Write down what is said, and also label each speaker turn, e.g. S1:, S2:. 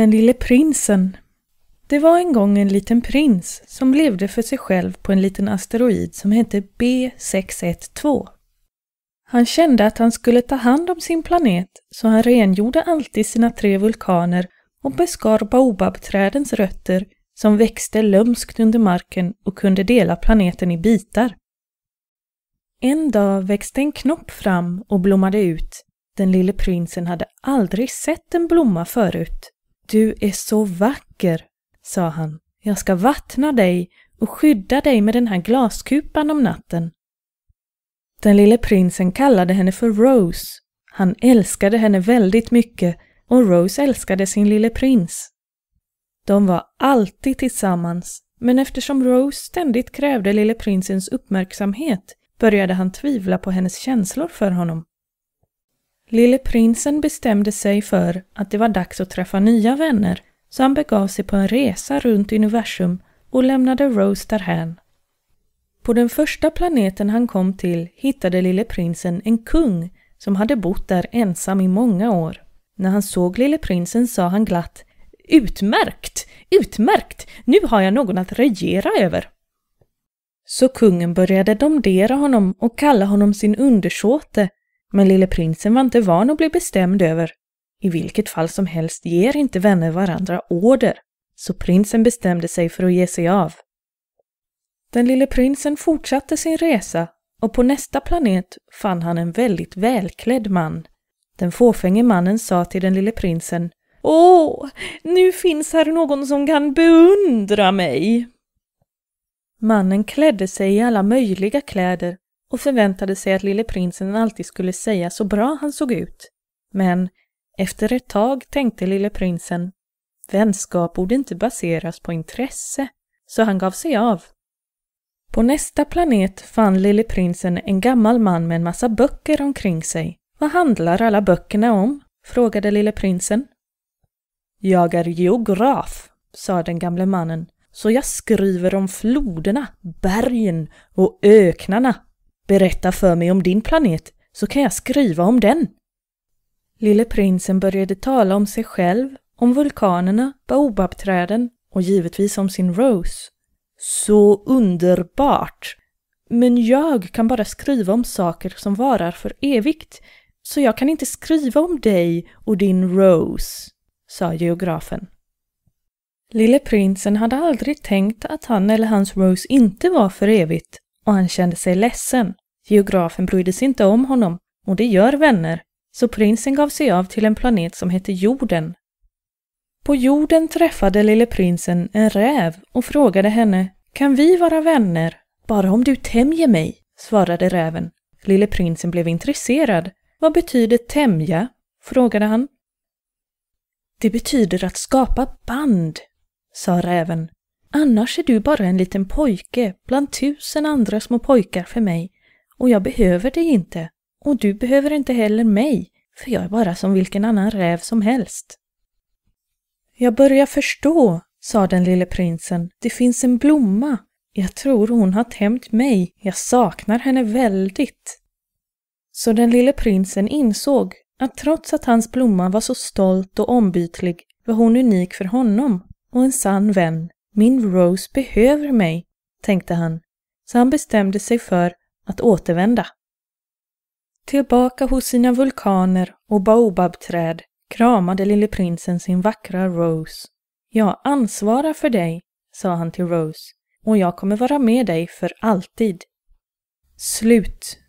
S1: Den lille prinsen. Det var en gång en liten prins som levde för sig själv på en liten asteroid som hette B612. Han kände att han skulle ta hand om sin planet så han rengjorde alltid sina tre vulkaner och beskar baobabträdens rötter som växte lömskt under marken och kunde dela planeten i bitar. En dag växte en knopp fram och blommade ut. Den lille prinsen hade aldrig sett en blomma förut. Du är så vacker, sa han. Jag ska vattna dig och skydda dig med den här glaskupan om natten. Den lille prinsen kallade henne för Rose. Han älskade henne väldigt mycket och Rose älskade sin lille prins. De var alltid tillsammans, men eftersom Rose ständigt krävde lille prinsens uppmärksamhet började han tvivla på hennes känslor för honom. Lille prinsen bestämde sig för att det var dags att träffa nya vänner så han begav sig på en resa runt universum och lämnade Rose därhän. På den första planeten han kom till hittade lille prinsen en kung som hade bott där ensam i många år. När han såg lille prinsen sa han glatt Utmärkt! Utmärkt! Nu har jag någon att regera över! Så kungen började domdera honom och kalla honom sin undersåte men lille prinsen var inte van att bli bestämd över. I vilket fall som helst ger inte vänner varandra order, så prinsen bestämde sig för att ge sig av. Den lille prinsen fortsatte sin resa och på nästa planet fann han en väldigt välklädd man. Den fåfänge mannen sa till den lille prinsen Åh, nu finns här någon som kan beundra mig! Mannen klädde sig i alla möjliga kläder och förväntade sig att lille prinsen alltid skulle säga så bra han såg ut. Men efter ett tag tänkte lille prinsen vänskap borde inte baseras på intresse, så han gav sig av. På nästa planet fann lille prinsen en gammal man med en massa böcker omkring sig. Vad handlar alla böckerna om? frågade lille prinsen. Jag är geograf, sa den gamle mannen, så jag skriver om floderna, bergen och öknarna Berätta för mig om din planet så kan jag skriva om den. Lille prinsen började tala om sig själv, om vulkanerna, baobabträden och givetvis om sin Rose. Så underbart! Men jag kan bara skriva om saker som varar för evigt, så jag kan inte skriva om dig och din Rose, sa geografen. Lille prinsen hade aldrig tänkt att han eller hans Rose inte var för evigt och han kände sig ledsen. Geografen brydde sig inte om honom och det gör vänner, så prinsen gav sig av till en planet som hette jorden. På jorden träffade lille prinsen en räv och frågade henne Kan vi vara vänner? Bara om du tämjer mig, svarade räven. Lille prinsen blev intresserad. Vad betyder tämja? frågade han. Det betyder att skapa band, sa räven. Annars är du bara en liten pojke bland tusen andra små pojkar för mig och jag behöver dig inte och du behöver inte heller mig för jag är bara som vilken annan räv som helst. Jag börjar förstå, sa den lille prinsen. Det finns en blomma. Jag tror hon har tämt mig. Jag saknar henne väldigt. Så den lille prinsen insåg att trots att hans blomma var så stolt och ombytlig var hon unik för honom och en sann vän min Rose behöver mig, tänkte han, så han bestämde sig för att återvända. Tillbaka hos sina vulkaner och baobabträd kramade lille prinsen sin vackra Rose. Jag ansvarar för dig, sa han till Rose, och jag kommer vara med dig för alltid. Slut